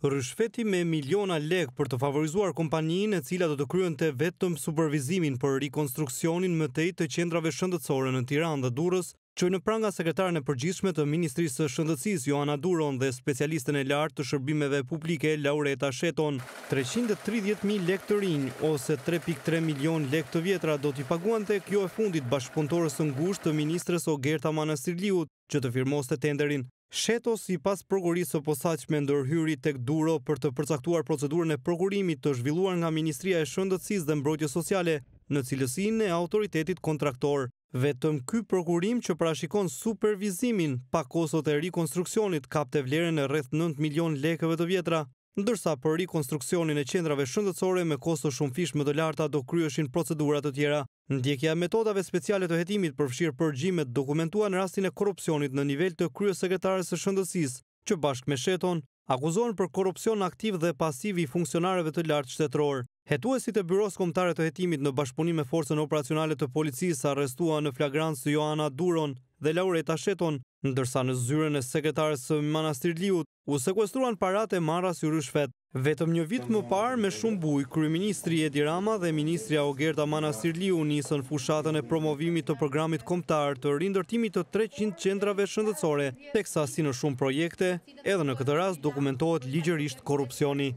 Rëshfeti me miliona lek për të favorizuar kompanijin e cila do të kryon të vetëm supervizimin për rekonstruksionin më tej të qendrave shëndetësore në Tiran dhe Durës, që në pranga sekretarën e përgjithshme të Ministrisë së Shëndetësisë Duron dhe specialistën e lartë të shërbimeve publike Laureta Sheton, 330.000 lek të rinj ose 3.3 milion lek të vjetra do t'i paguan tek e fundit bashkëpunëtorës së ngushtë të ministres Ogerta Manastirliut që të firmoste tenderin. Shetos i pas prokurisë posaq me ndërhyri tek duro për të përcaktuar procedurën e prokurimit të zhvilluar nga Ministria e Shëndëtsis dhe Mbrojtje Sociale në cilësin e autoritetit kontraktor. Vetëm ky prokurim që prashikon supervizimin pa kosot e rekonstruksionit kap të vlerën e rreth 9 milion lekeve të vjetra, ndërsa për rekonstruksionin e qendrave shëndetësore me kosto shumë fish më të larta do kryeshin procedurat të tjera. Ndjekja metodave speciale të hetimit përfshirë përgjimet dokumentua në rastin e korupcionit në nivel të kryo sekretarës së shëndësis, që bashkë me sheton, akuzohen për korupcion aktiv dhe pasiv i funksionareve të lartë qëtetror. Hetuesi të byros komtare të hetimit në bashkëpunim e forcen operacionale të policisë, arrestua në flagrantës Joana Duron dhe Laureta Sheton, ndërsa në zyren e sekretarës së manastirliut, u sekwestruan parate e marra së rëshfet. Vetëm një vit më parë me shumë buj, Kryministri Edi Rama dhe Ministri Aogerda Manasirli nisën fushatën e promovimit të programit komptar të rindërtimit të 300 qendrave shëndëcore, teksa si në shumë projekte, edhe në këtë ras dokumentohet ligjërisht korupcioni.